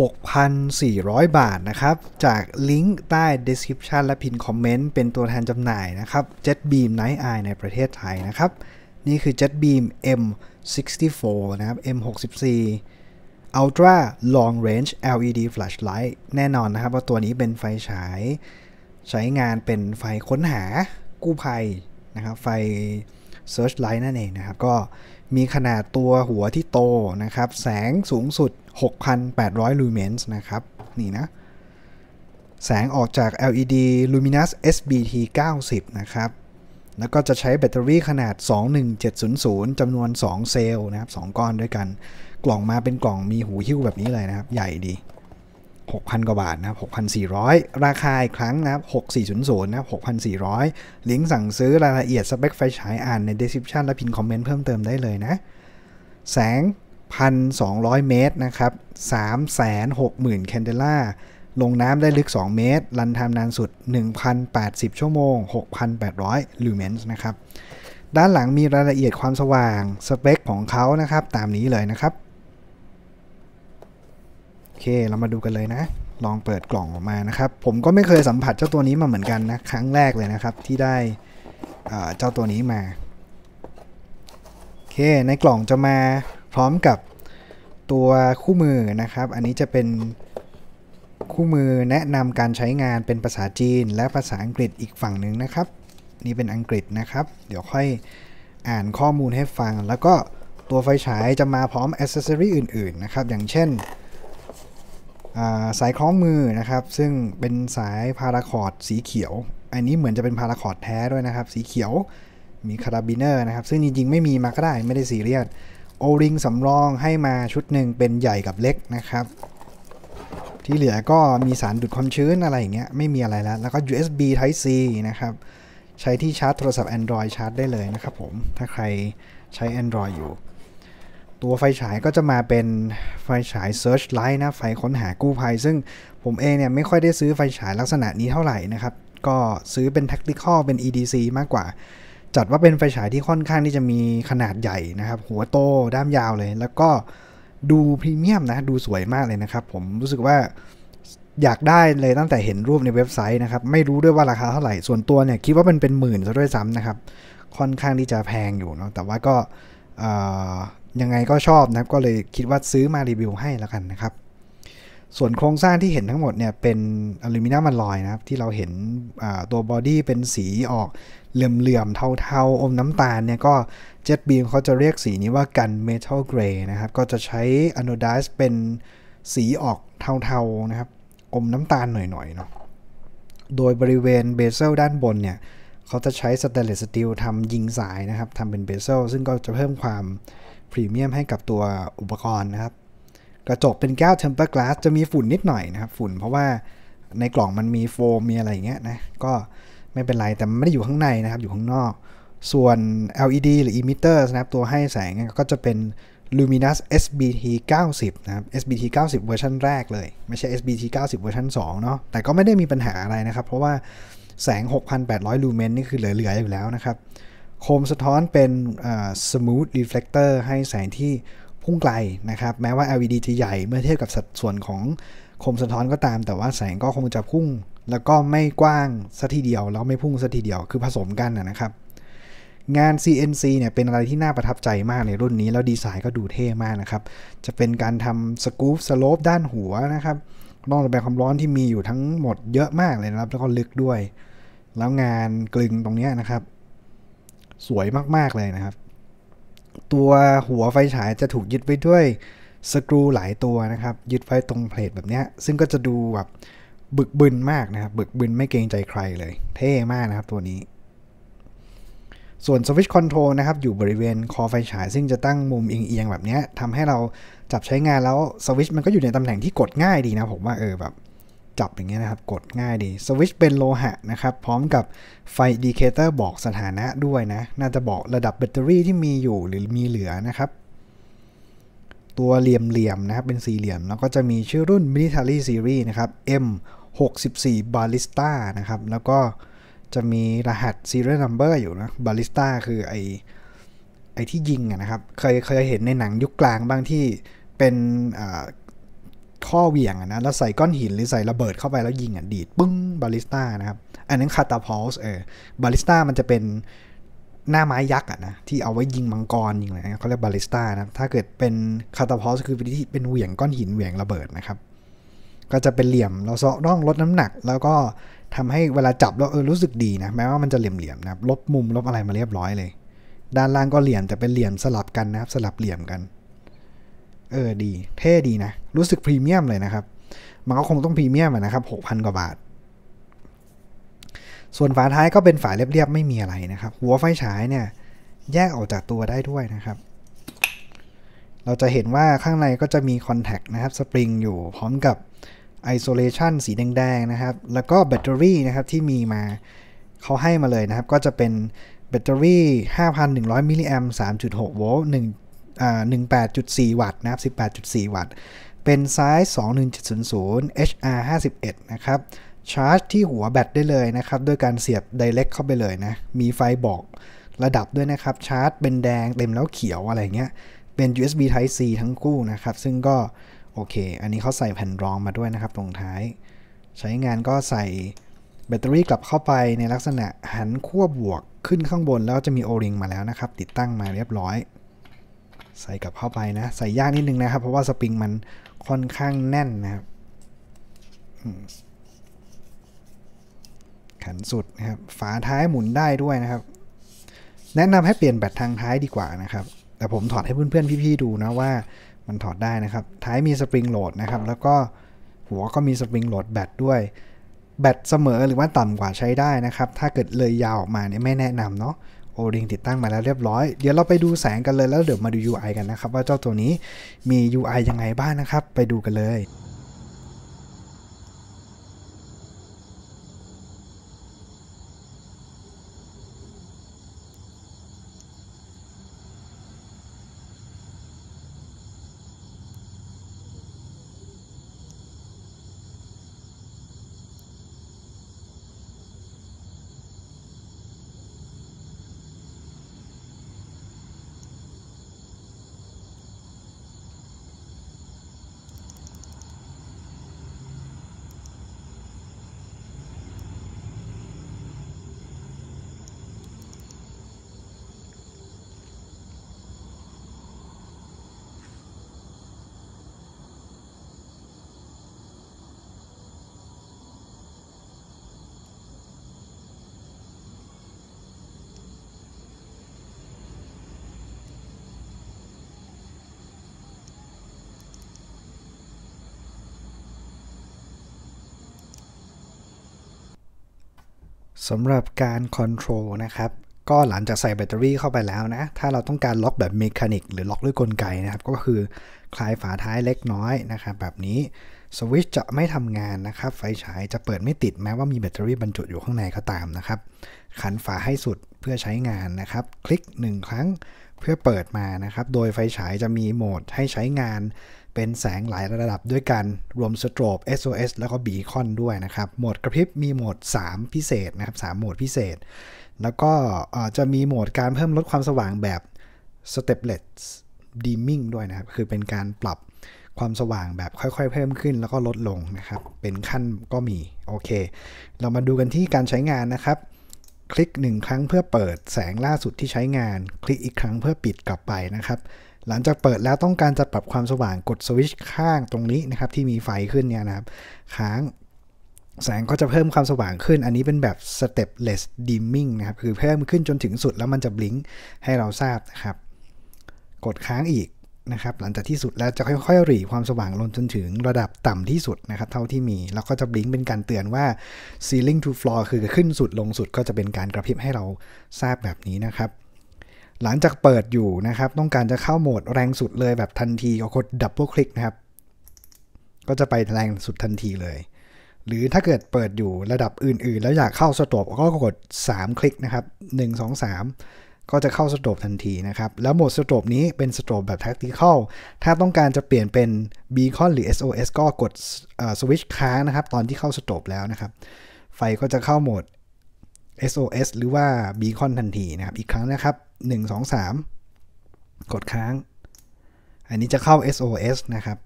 6,400 บาทนะครับ จากลิงก์ใต้ description และพินคอมเมนต์ เป็นตัวแทนจำหน่ายนะครับ JetBeam Night Eye ในประเทศไทยนะครับ นี่คือ JetBeam M64 นะครับ M64 Ultra Long Range LED Flashlight แน่นอนนะครับว่าตัวนี้เป็นไฟฉาย ใช้งานเป็นไฟค้นหากู้ภัยนะครับ ไฟ Searchlight นั่นเองนะครับก็มีขนาดตัวหัวที่โตนะครับ แสงสูงสุด 6,800ลูเมนส์นะครับ นี่นะ แสงออกจาก LED Luminous SBT 90นะครับ แล้วก็จะใช้แบตเตอรี่ขนาด 21700จำนวน 2 เซลล์นะครับ2ก้อนด้วยกัน กล่องมาเป็นกล่องมีหูหิ้วแบบนี้เลยนะครับ ใหญ่ดี6,000 กว่าบาท นะครับ6,400 ราคาอีกครั้งนะครับ6400 นะครับ6,400 ลิงก์สั่งซื้อรายละเอียดสเปคไฟฉายอ่านใน description และพิมพ์คอมเมนต์เพิ่มเติมได้เลยนะ แสง 1,200 เมตรนะครับ 360,000 แคนเดล่า ลงน้ำได้ลึก 2 เมตร รันไทม์นานสุด 1,080 ชั่วโมง 6,800ลูเมนส์นะครับ ด้านหลังมีรายละเอียดความสว่าง สเปคของเขานะครับตามนี้เลยนะครับเค เรามาดูกันเลยนะ ลองเปิดกล่องออกมานะครับ ผมก็ไม่เคยสัมผัสเจ้าตัวนี้มาเหมือนกันนะ ครั้งแรกเลยนะครับที่ได้เจ้าตัวนี้มา โอเค ในกล่องจะมาพร้อมกับตัวคู่มือนะครับ อันนี้จะเป็นคู่มือแนะนำการใช้งานเป็นภาษาจีน และภาษาอังกฤษอีกฝั่งหนึ่งนะครับ นี่เป็นอังกฤษนะครับ เดี๋ยวค่อยอ่านข้อมูลให้ฟัง แล้วก็ตัวไฟฉายจะมาพร้อมอ c ปกรณ์อื่นๆนะครับ อย่างเช่นสายคล้องมือนะครับซึ่งเป็นสายพาราคอร์ดสีเขียว อันนี้เหมือนจะเป็นพาราคอร์ดแท้ด้วยนะครับ สีเขียวมีคาราบิเนอร์นะครับซึ่งจริงๆไม่มีมาก็ได้ไม่ได้ซีเรียสโอริงสำรองให้มาชุดหนึ่งเป็นใหญ่กับเล็กนะครับ ที่เหลือก็มีสารดูดความชื้นอะไรอย่างเงี้ยไม่มีอะไรแล้ว แล้วก็ USB Type C นะครับใช้ที่ชาร์จโทรศัพท์ Android ชาร์จได้เลยนะครับผมถ้าใครใช้ Android อยู่ตัวไฟฉายก็จะมาเป็นไฟฉาย Search Light นะ ไฟค้นหากู้ภัยซึ่งผมเองเนี่ย ไม่ค่อยได้ซื้อไฟฉายลักษณะนี้เท่าไหร่นะครับ ก็ซื้อเป็น Tactical เป็น EDC มากกว่า จัดว่าเป็นไฟฉายที่ค่อนข้างที่จะมีขนาดใหญ่นะครับ หัวโตด้ามยาวเลย แล้วก็ดูพรีเมียมนะดูสวยมากเลยนะครับ ผมรู้สึกว่าอยากได้เลยตั้งแต่เห็นรูปในเว็บไซต์นะครับไม่รู้ด้วยว่าราคาเท่าไหร่ส่วนตัวเนี่ยคิดว่ามันเป็นหมื่นซะด้วยซ้ำนะครับค่อนข้างที่จะแพงอยู่เนาะแต่ว่าก็ยังไงก็ชอบนะครับ ก็เลยคิดว่าซื้อมารีวิวให้แล้วกันนะครับ ส่วนโครงสร้างที่เห็นทั้งหมดเนี่ยเป็นอลูมิเนียมอลลอยนะครับ ที่เราเห็นตัวบอดี้เป็นสีออกเหลื่อมๆเทาๆอมน้ำตาลเนี่ยก็เจ็ตบีมเขาจะเรียกสีนี้ว่ากันเมทัลเกรย์นะครับ ก็จะใช้อโนดาสเป็นสีออกเทาๆนะครับ อมน้ำตาลหน่อยๆเนาะ โดยบริเวณเบเซลด้านบนเนี่ยเขาจะใช้สเตนเลสสตีลทำยิงสายนะครับทำเป็นเบเซลซึ่งก็จะเพิ่มความพรีเมียมให้กับตัวอุปกรณ์นะครับ กระจกเป็นแก้วเทมเปอร์กลาสจะมีฝุ่นนิดหน่อยนะครับ ฝุ่นเพราะว่าในกล่องมันมีโฟมมีอะไรอย่างเงี้ยนะ ก็ไม่เป็นไร แต่ไม่ได้อยู่ข้างในนะครับ อยู่ข้างนอก ส่วน LED หรือ emitter นะครับตัวให้แสงก็จะเป็น Luminous SBT 90นะครับ SBT 90เวอร์ชันแรกเลย ไม่ใช่ SBT 90เวอร์ชัน2เนาะแต่ก็ไม่ได้มีปัญหาอะไรนะครับ เพราะว่าแสง6,800ลูเมนนี่คือเหลือๆอยู่แล้วนะครับโคมสะท้อนเป็น smooth reflector ให้แสงที่พุ่งไกลนะครับ แม้ว่า LED จะใหญ่เมื่อเทียบกับสัดส่วนของโคมสะท้อนก็ตามแต่ว่าแสงก็คงจะพุ่ง แล้วก็ไม่กว้างสัทีเดียว แล้วไม่พุ่งสัทีเดียวคือผสมกันนะครับ งาน CNC เนี่ยเป็นอะไรที่น่าประทับใจมากในรุ่นนี้ แล้วดีไซน์ก็ดูเท่มากนะครับ จะเป็นการทำสกู๊ปสโลปด้านหัวนะครับอกอากแบบความร้อนที่มีอยู่ทั้งหมดเยอะมากเลยนะครับ แล้วก็ลึกด้วย แล้วงานกลึงตรงนี้นะครับสวยมาก ๆ เลยนะครับ ตัวหัวไฟฉายจะถูกยึดไว้ด้วย สกรูหลายตัวนะครับ ยึดไว้ตรงเพลทแบบนี้ ซึ่งก็จะดูแบบบึกบึนมากนะครับ บึกบึนไม่เกรงใจใครเลย เท่มากนะครับตัวนี้ ส่วนสวิตช์คอนโทรลนะครับ อยู่บริเวณคอไฟฉายซึ่งจะตั้งมุมเอียงๆแบบนี้ ทำให้เราจับใช้งานแล้วสวิตช์มันก็อยู่ในตำแหน่งที่กดง่ายดีนะผมว่าเออแบบจับอย่างเงี้ยนะครับ กดง่ายดีสวิตช์เป็นโลหะนะครับ พร้อมกับไฟดีเคเตอร์บอกสถานะด้วยนะ น่าจะบอกระดับแบตเตอรี่ที่มีอยู่หรือมีเหลือนะครับ ตัวเหลี่ยมๆนะครับ เป็นสี่เหลี่ยม แล้วก็จะมีชื่อรุ่น Military Series นะครับ M64 Ballista นะครับ แล้วก็จะมีรหัส serial number อยู่นะ Ballista คือ ไอไอที่ยิงนะครับ เคยเคยเห็นในหนังยุคกลางบ้างที่เป็นท่อเวียงนะ แล้วใส่ก้อนหินหรือใส่ระเบิดเข้าไปแล้วยิงอ่ะดีดปึ้งบาลิสต้านะครับอันนั้นคาตาพอลส์เออบาลิสต้ามันจะเป็นหน้าไม้ยักษ์อ่ะนะที่เอาไว้ยิงมังกรยิงอะไรเขาเรียกบาลิสต้านะถ้าเกิดเป็นคาตาพอลส์คือเป็นที่เป็นเหวี่ยงก้อนหินเหวี่ยงระเบิดนะครับ ก็จะเป็นเหลี่ยมเราเซาะร่องลดน้ำหนัก แล้วก็ทำให้เวลาจับแล้วเออรู้สึกดีนะแม้ว่ามันจะเหลี่ยมๆนะครับลบมุมลบอะไรมาเรียบร้อยเลย ด้านล่างก็เหลี่ยมแต่เป็นเหลี่ยมสลับกันนะครับสลับเหลี่ยมกันเออ ดี เท่ดี นะ รู้สึกพรีเมียมเลยนะครับ มันก็คงต้องพรีเมียมนะครับหกพันกว่าบาท ส่วนฝาท้ายก็เป็นฝาเรียบๆไม่มีอะไรนะครับ หัวไฟฉายเนี่ยแยกออกจากตัวได้ด้วยนะครับ เราจะเห็นว่าข้างในก็จะมีคอนแทคนะครับสปริงอยู่พร้อมกับไอโซเลชันสีแดง ๆ นะครับ แล้วก็แบตเตอรี่นะครับที่มีมาเขาให้มาเลยนะครับก็จะเป็นแบตเตอรี่ 5,100มิลลิแอมป์3.6โวลต์18.4 วัตต์นะครับ18.4 วัตต์ เป็นไซส์21700 HR 51นะครับชาร์จที่หัวแบตได้เลยนะครับด้วยการเสียบ direct เข้าไปเลยนะมีไฟบอกระดับด้วยนะครับชาร์จเป็นแดงเต็มแล้วเขียวอะไรเงี้ยเป็น USB Type C ทั้งคู่นะครับซึ่งก็โอเค อันนี้เขาใส่แผ่นรองมาด้วยนะครับตรงท้าย ใช้งานก็ใส่แบตเตอรี่กลับเข้าไปในลักษณะหันขั้วบวกขึ้นข้างบน แล้วจะมีโอริงมาแล้วนะครับติดตั้งมาเรียบร้อยใส่กลับเข้าไปนะใส่ยากนิดนึงนะครับเพราะว่าสปริงมันค่อนข้างแน่นนะครับขันสุดนะครับฝาท้ายหมุนได้ด้วยนะครับ แนะนำให้เปลี่ยนแบตทางท้ายดีกว่านะครับ แต่ผมถอดให้เพื่อนๆพี่ๆดูนะว่ามันถอดได้นะครับ ท้ายมีสปริงโหลดนะครับแล้วก็หัวก็มีสปริงโหลดแบตด้วยแบตเสมอหรือว่าต่ำกว่าใช้ได้นะครับ ถ้าเกิดเลยยาวออกมาเนี่ยไม่แนะนำเนาะโอริงติดตั้งมาแล้วเรียบร้อย เดี๋ยวเราไปดูแสงกันเลยแล้วเดี๋ยวมาดู UI กันนะครับ ว่าเจ้าตัวนี้มี UI ยังไงบ้างนะครับ ไปดูกันเลยสำหรับการคอนโทรลนะครับ ก็หลังจากใส่แบตเตอรี่เข้าไปแล้วนะ ถ้าเราต้องการล็อกแบบเมคานิกหรือล็อกด้วยกลไกนะครับ ก็คือคลายฝาท้ายเล็กน้อยนะครับ แบบนี้สวิตช์จะไม่ทำงานนะครับ ไฟฉายจะเปิดไม่ติดแม้ว่ามีแบตเตอรี่บรรจุอยู่ข้างในก็ตามนะครับ ขันฝาให้สุดเพื่อใช้งานนะครับ คลิก 1 ครั้งเพื่อเปิดมานะครับ โดยไฟฉายจะมีโหมดให้ใช้งานเป็นแสงหลายระดับด้วยกัน รวมสโตรบ SOS แล้วก็บีคอนด้วยนะครับ โหมดกระพริบมีโหมด 3 พิเศษนะครับ 3โหมดพิเศษ แล้วก็จะมีโหมดการเพิ่มลดความสว่างแบบ Stepless Dimming ด้วยนะครับ คือเป็นการปรับความสว่างแบบค่อยๆ เพิ่มขึ้นแล้วก็ลดลงนะครับ เป็นขั้นก็มีโอเค เรามาดูกันที่การใช้งานนะครับ คลิก 1 ครั้งเพื่อเปิดแสงล่าสุดที่ใช้งาน คลิกอีกครั้งเพื่อปิดกลับไปนะครับหลังจากเปิดแล้วต้องการจะปรับความสว่างกดสวิตช์ข้างตรงนี้นะครับ ที่มีไฟขึ้นเนี่ยนะครับ ค้างแสงก็จะเพิ่มความสว่างขึ้นอันนี้เป็นแบบ stepless dimming นะครับคือเพิ่มขึ้นจนถึงสุดแล้วมันจะบลิงให้เราทราบนะครับ กดค้างอีกนะครับ หลังจากที่สุดแล้วจะค่อยๆหรี่ความสว่างลงจนถึง ระดับต่ำที่สุดนะครับ เท่าที่มีแล้วก็จะบลิงเป็นการเตือนว่า ceiling to floor คือขึ้นสุดลงสุดก็จะเป็นการกระพริบให้เราทราบแบบนี้นะครับหลังจากเปิดอยู่นะครับ ต้องการจะเข้าโหมดแรงสุดเลยแบบทันที ก็กดดับเบิลคลิกนะครับ ก็จะไปแรงสุดทันทีเลย หรือถ้าเกิดเปิดอยู่ระดับอื่น ๆ แล้วอยากเข้าสโตปก็กด 3 คลิกนะครับ1 2 3 ก็จะเข้าสโตปทันทีนะครับ แล้วโหมดสโตปนี้เป็นสโตปแบบแท็กติคอล ถ้าต้องการจะเปลี่ยนเป็นบีคอนหรือ SOS ก็กดสวิตช์ค้างนะครับ ตอนที่เข้าสโตปแล้วนะครับ ไฟก็จะเข้าโหมด SOS หรือว่า beacon ทันทีนะครับ อีกครั้งนะครับ1 2 3 กดค้าง อันนี้จะเข้า SOS นะครับ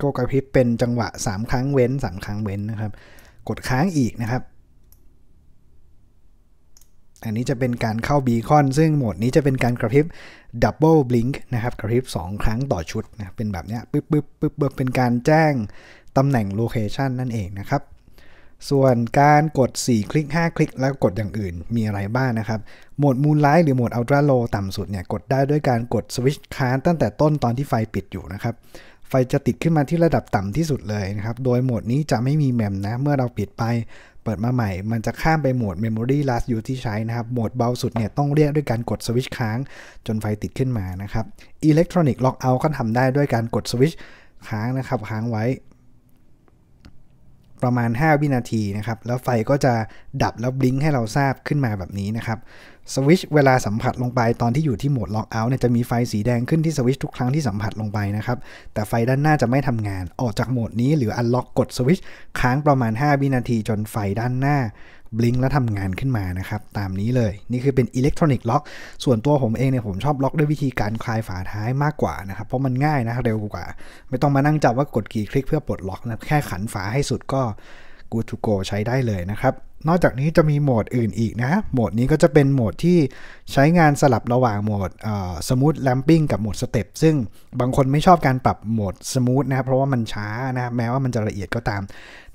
ก็กระพริบเป็นจังหวะ 3 ครั้งเว้น3ครั้งเว้นนะครับ กดค้างอีกนะครับ อันนี้จะเป็นการเข้า beacon ซึ่งโหมดนี้จะเป็นการกระพริบ double blink นะครับ กระพริบ2ครั้งต่อชุดนะ เป็นแบบนี้ปึ๊บปึ๊บปึ๊บเป็นการแจ้งตำแหน่งโลเคชันนั่นเองนะครับส่วนการกด 4 คลิก 5 คลิกแล้วกดอย่างอื่น มีอะไรบ้างนะครับ โหมด Moonlight หรือโหมด Ultra Low ต่ำสุดเนี่ยกดได้ด้วยการกดสวิชค้านตั้งแต่ต้นตอนที่ไฟปิดอยู่นะครับ ไฟจะติดขึ้นมาที่ระดับต่ำที่สุดเลยนะครับ โดยโหมดนี้จะไม่มีแมมนะ เมื่อเราปิดไป เปิดมาใหม่ มันจะข้ามไปโหมด Memory Last Use ที่ใช้นะครับ โหมดเบาสุดเนี่ยต้องเรียกด้วยการกดสวิชค้าง จนไฟติดขึ้นมานะครับอิเล็กทรอนิกส์ล็อกเอาก็ทำได้ด้วยการกดสวิชค้างนะครับ ค้างไว้ประมาณ 5 วินาทีนะครับ แล้วไฟก็จะดับแล้วบลิงให้เราทราบขึ้นมาแบบนี้นะครับสวิชเวลาสัมผัสลงไปตอนที่อยู่ที่โหมดล็อกเอาท์เนี่ยจะมีไฟสีแดงขึ้นที่สวิชทุกครั้งที่สัมผัสลงไปนะครับ แต่ไฟด้านหน้าจะไม่ทำงาน ออกจากโหมดนี้หรืออันล็อกกดสวิชค้างประมาณ 5 วินาทีจนไฟด้านหน้าบลิงแล้วทำงานขึ้นมานะครับ ตามนี้เลย นี่คือเป็นอิเล็กทรอนิกส์ล็อก ส่วนตัวผมเองเนี่ยผมชอบล็อกด้วยวิธีการคลายฝาท้ายมากกว่านะครับเพราะมันง่ายนะเร็วกว่า ไม่ต้องมานั่งจับว่ากดกี่คลิกเพื่อปลดล็อกนะแค่ขันฝาให้สุดก็ good to go ใช้ได้เลยนะครับ นอกจากนี้จะมีโหมดอื่นอีกนะโหมดนี้ก็จะเป็นโหมดที่ใช้งานสลับระหว่างโหมดสมูทแลมปิ้งกับโหมดสเต็ปซึ่งบางคนไม่ชอบการปรับโหมดสมูทนะเพราะว่ามันช้านะแม้ว่ามันจะละเอียดก็ตาม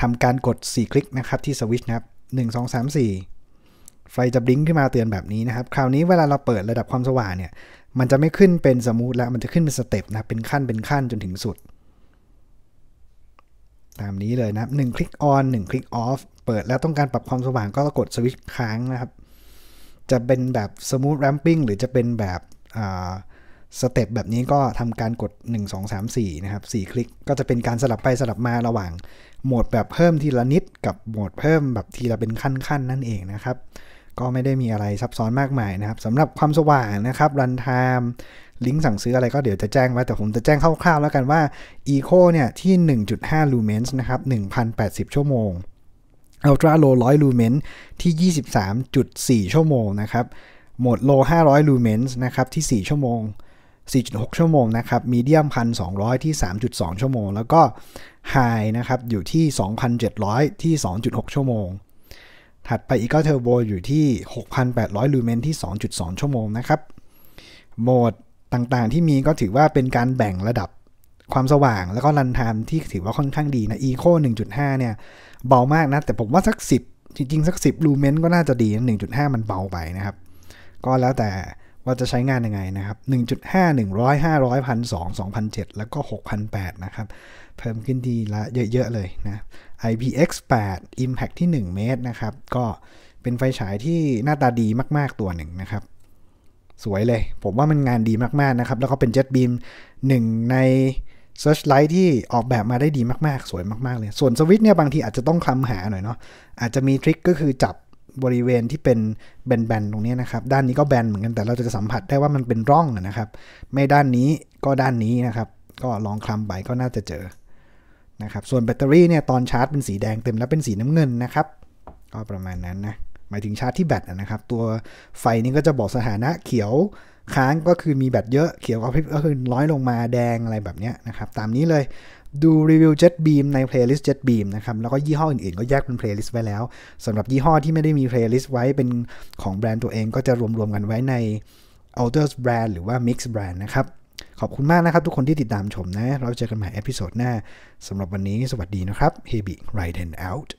ทำการกด4คลิกนะครับที่สวิชนะครับ1 2 3 4 ไฟจะบลิงขึ้นมาเตือนแบบนี้นะครับ คราวนี้เวลาเราเปิดระดับความสว่างเนี่ย มันจะไม่ขึ้นเป็นสมูทแล้วมันจะขึ้นเป็นสเต็ปนะเป็นขั้นเป็นขั้นจนถึงสุด ตามนี้เลยนะหนึ่งคลิกออนหนึ่งคลิกออฟเปิดแล้วต้องการปรับความสว่างก็กดสวิตช์ค้างนะครับ จะเป็นแบบสมูทแรมปิ้งหรือจะเป็นแบบอ่าสเต็ปแบบนี้ก็ทำการกด 1 2 3 4 นะครับ 4 คลิกก็จะเป็นการสลับไปสลับมาระหว่าง โหมดแบบเพิ่มทีละนิดกับโหมดเพิ่มแบบทีละเป็นขั้นๆนนั่นเองนะครับ ก็ไม่ได้มีอะไรซับซ้อนมากมายนะครับสำหรับความสว่างนะครับรันไทม์ลิงก์สั่งซื้ออะไรก็เดี๋ยวจะแจ้งไว้แต่ผมจะแจ้งคร่าวๆแล้วกันว่า Eco เนี่ย ที่1.5ูเมนส์นะครับ1,080 ชั่วโมง Ultra Low 100ูเมนส์ที่ 23.4 ชั่วโมงนะครับโหมด Low 500ูเมนส์นะครับที่4 ชั่วโมง4.6 ชั่วโมงนะครับมีเดียม1,200 ที่ 3.2 ชั่วโมง แล้วก็ไฮนะครับ อยู่ที่ 2,700 ที่ 2.6 ชั่วโมง ถัดไปอีกก็เทอร์โบอยู่ที่ 6,800 ลูเมนที่ 2.2 ชั่วโมงนะครับ โหมดต่างๆที่มีก็ถือว่าเป็นการแบ่งระดับความสว่างแล้วก็รันไทม์ที่ถือว่าค่อนข้างดีนะ Eco 1.5 เนี่ย เบามากนะ แต่ผมว่าสัก 10 จริงๆสัก 10 ลูเมนก็น่าจะดีนะ 1.5 มันเบาไปนะครับ ก็แล้วแต่ว่าจะใช้งานยังไงนะครับ1.5 100 500 1 0 0 2 2,007 แล้วก็6,008นะครับ เพิ่มขึ้นทีละเยอะ ๆ เลยนะ IPX 8 Impact ที่ 1 เมตรนะครับ ก็เป็นไฟฉายที่หน้าตาดีมาก ๆตัวหนึ่งนะครับ สวยเลย ผมว่ามันงานดีมาก ๆ นะครับ แล้วก็เป็น Jet Beam 1 ใน Searchlight ที่ออกแบบมาได้ดีมาก ๆ สวยมาก ๆ เลย ส่วนสวิตช์เนี่ย บางที อาจจะต้องคลำหาหน่อยเนาะ อาจจะมีทริคก็คือจับบริเวณที่เป็นแบนๆตรงนี้นะครับด้านนี้ก็แบนเหมือนกันแต่เราจะสัมผัสได้ว่ามันเป็นร่องนะครับ ไม่ด้านนี้ก็ด้านนี้นะครับก็ลองคลำไปก็น่าจะเจอนะครับส่วนแบตเตอรี่เนี่ยตอนชาร์จเป็นสีแดงเต็มแล้วเป็นสีน้ำเงินนะครับ ก็ประมาณนั้นนะหมายถึงชาร์จที่แบตนะครับตัวไฟนี้ก็จะบอกสถานะเขียวค้างก็คือมีแบตเยอะ เขียวก็คือน้อยลงมาแดงอะไรแบบนี้นะครับ ตามนี้เลยดูรีวิว JetBeam ใน playlist JetBeam นะครับ แล้วก็ยี่ห้ออื่นๆ ก็แยกเป็น playlist ไว้แล้วสำหรับยี่ห้อที่ไม่ได้มี playlist ไว้เป็นของแบรนด์ตัวเองก็จะรวมๆกันไว้ใน Alters Brand หรือว่า Mix Brand นะครับ ขอบคุณมากนะครับทุกคนที่ติดตามชมนะเราเจอกันใหม่เอพิโซดหน้าสำหรับวันนี้สวัสดีนะครับ Hebi Riden out